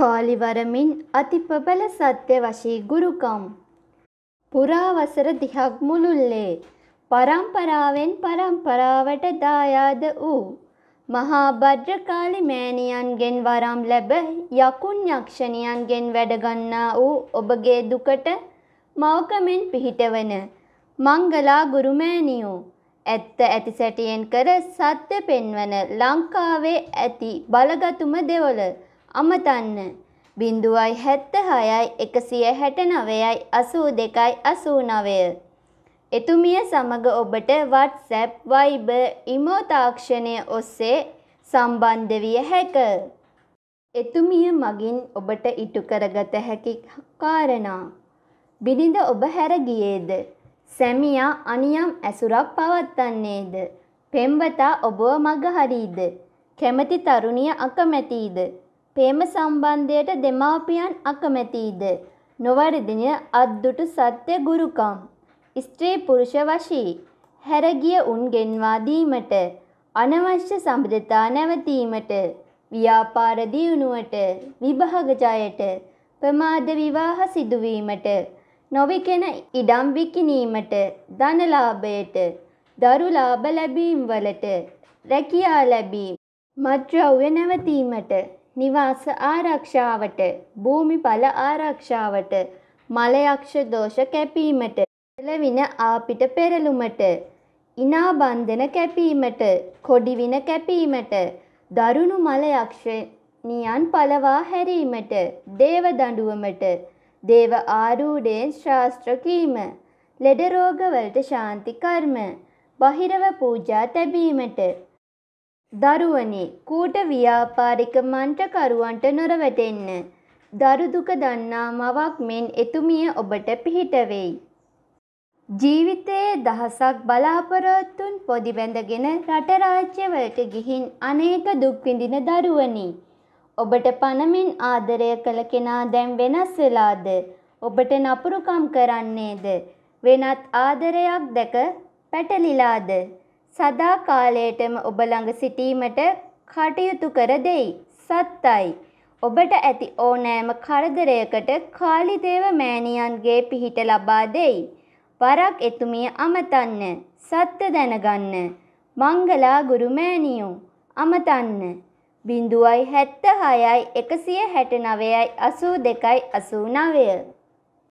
කාලිවරමින් අතිපබල සත්‍ය වශී ගුරුකම්. පුරාවසර දිහක් මුළුල්ලේ පරම්පරාවෙන් පරම්පරාවට දායාද වූ මහා භද්‍රකාලි මෑණියන්ගෙන් වරම් ලැබ යකුන් යක්ෂණියන්ගෙන් වැඩගන්නා වූ ඔබගේ දුකට මවකමෙන් පිහිටවන මංගලා ගුරුමෑණියෝ ඇත්ත ඇති සැටියෙන් කර සත්‍ය පෙන්වන ලංකාවේ ඇති බලගතුම දෙවොල අමතන්න. බිඳුවයි හැත්ත හයයි එකසිය හැට නවයයි අසූ දෙකයි අසූ නවය. එතුමිය සමඟ ඔබට වටසැප් වයිබ ඉමෝ තාක්ෂණය ඔස්සේ සම්බන්ධ විය හැක. එතුමිය මගින් ඔබට ඉටු කරගත හැකි කාරණා. බිනිඳ ඔබ හැර ගියේද. සැමියා අනියම් ඇසුරක් පවත්වන්නේද. පෙම්වතා ඔබව මගහරීද. කැමති තරුණිය අකමැතිීද. ප්‍රේම සම්බන්ධයට දෙමාපියන් අකමැතිද? නොවරදින අද්දුටු සත්‍ය ගුරුකම්. ස්ත්‍රී පුරුෂ වශී. හැරගිය උන් ගෙන්වා දීමට. අනවශ්‍ය සම්බන්ධතා නැවතීමට. ව්‍යාපාර දියුණුවට, විභාග ජයට, ප්‍රමාද විවාහ සිදුවීමට, නොවිකෙන ඉඩම් විකිණීමට, ධනලාභයට, දරු ලාභ ලැබීම් වලට, රැකියා ලැබීම්, මත්ද්‍රව්‍ය නැවතීමට නිවාස ආරක්ෂාවට, භූමිඵල ආරක්ෂාවට, මලයක්ෂ දෝෂ කැපීමට, පෙළවින ආපිට පෙරළුමට, ඉනා බන්ධන කැපීමට, කොඩිවින කැපීමට, දරුණු මලයක්ෂණියන් පලවා හැරීමට, දේව දඬුවමට, දේව ආරූඪයෙන් ශාස්ත්‍ර කීම, ලෙඩ රෝගවලට ශාන්ති කර්ම, බහිරව පූජා තැබීමට දරුවනි කූට ව්‍යාපාරික මන්ත්‍රකරුවන්ට නොරවටෙන්න. දරු දුක දන්නා මවක් මෙන් එතුමිය ඔබට පිහිට වෙයි. ජීවිතයේ දහසක් බලාපොරොත්තුන් පොදි බැඳගෙන රට රාජ්‍යවලට ගිහින් අනේක දුක් විඳින දරුවනි. ඔබට පණමින් ආදරය කළ කෙනා දැන් වෙනස් වෙලාද? ඔබට නපුරුකම් කරන්නේද? වෙනත් ආදරයක් දැක පැටලිලාද? සදා කාලයටම ඔබ ළඟ සිටීමට කටයුතු කර දෙයි. සත්තයි. ඔබට ඇති ඕනෑම කරදරයකට කාලිදේව මෑණියන්ගේ පිහිට ලබා දෙයි. වරක් එතුමිය අමතන්න. සත්‍ය දැනගන්න. මංගලා ගුරු මෑණියෝ අමතන්න. 0.76යි 169යි 82යි 89